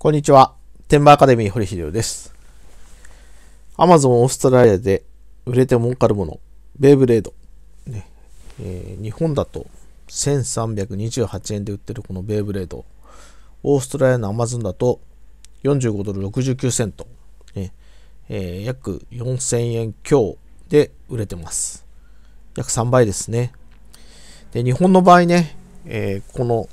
こんにちは。テンバーアカデミー堀秀夫です。アマゾンオーストラリアで売れて儲かるもの、ベイブレード。ねえー、日本だと1328円で売ってるこのベイブレード。オーストラリアのアマゾンだと45ドル69セント。ねえー、約4000円強で売れてます。約3倍ですね。で、日本の場合ね、えー、この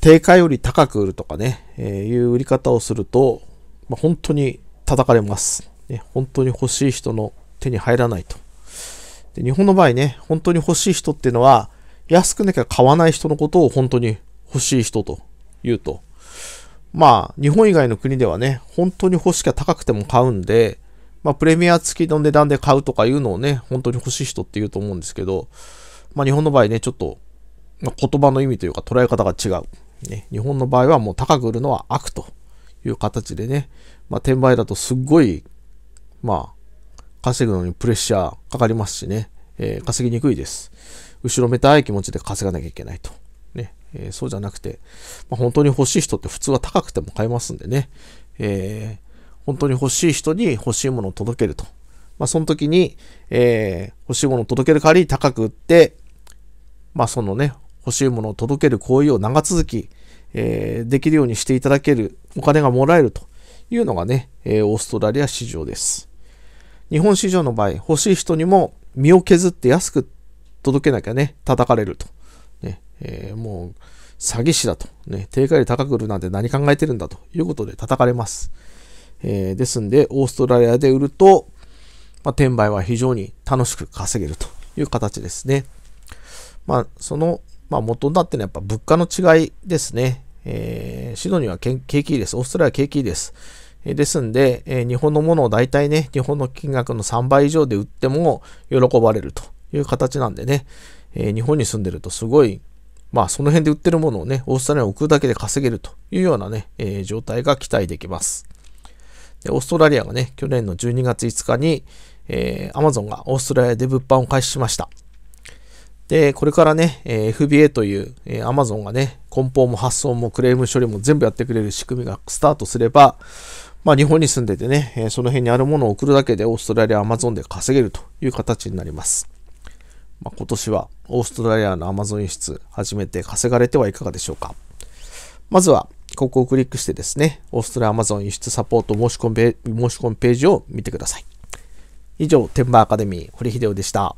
定価より高く売るとかね、えいう売り方をすると、まあ、本当に叩かれます、ね。本当に欲しい人の手に入らないと。で日本の場合ね、本当に欲しい人っていうのは、安くなきゃ買わない人のことを本当に欲しい人と言うと。まあ、日本以外の国ではね、本当に欲しきゃ高くても買うんで、まあ、プレミア付きの値段で買うとかいうのをね、本当に欲しい人って言うと思うんですけど、まあ、日本の場合ね、ちょっと、まあ、言葉の意味というか捉え方が違う。ね、日本の場合はもう高く売るのは悪という形でね、まあ、転売だとすっごい、まあ、稼ぐのにプレッシャーかかりますしね、えー、稼ぎにくいです。後ろめたい気持ちで稼がなきゃいけないと。ね、えー、そうじゃなくて、まあ、本当に欲しい人って普通は高くても買えますんでね、えー、本当に欲しい人に欲しいものを届けると。まあ、その時に、えー、欲しいものを届ける代わりに高く売って、まあ、そのね、欲しいものを届ける行為を長続き、えー、できるようにしていただける、お金がもらえるというのがね、えー、オーストラリア市場です。日本市場の場合、欲しい人にも身を削って安く届けなきゃね、叩かれると。ねえー、もう詐欺師だと、ね。定価より高く売るなんて何考えてるんだということで叩かれます。えー、ですんで、オーストラリアで売ると、まあ、転売は非常に楽しく稼げるという形ですね。まあ、そのまあ、元になってのはやっぱ物価の違いですね。えー、シドニーは景気いいです。オーストラリアは景気いいです。えー、ですんで、えー、日本のものを大体ね、日本の金額の3倍以上で売っても喜ばれるという形なんでね、え日本に住んでるとすごい、まあその辺で売ってるものをね、オーストラリアに送るだけで稼げるというようなね、え状態が期待できます。で、オーストラリアがね、去年の12月5日に、えー、アマゾンがオーストラリアで物販を開始しました。で、これからね、え FBA という、え Amazon がね、梱包も発送もクレーム処理も全部やってくれる仕組みがスタートすれば、まあ日本に住んでてね、えその辺にあるものを送るだけでオーストラリア、Amazon で稼げるという形になります。まあ、今年はオーストラリアの Amazon 輸出初めて稼がれてはいかがでしょうか。まずは、ここをクリックしてですね、オーストラリア Amazon 輸出サポート申し込み申し込ページを見てください。以上、天馬アカデミー、堀秀夫でした。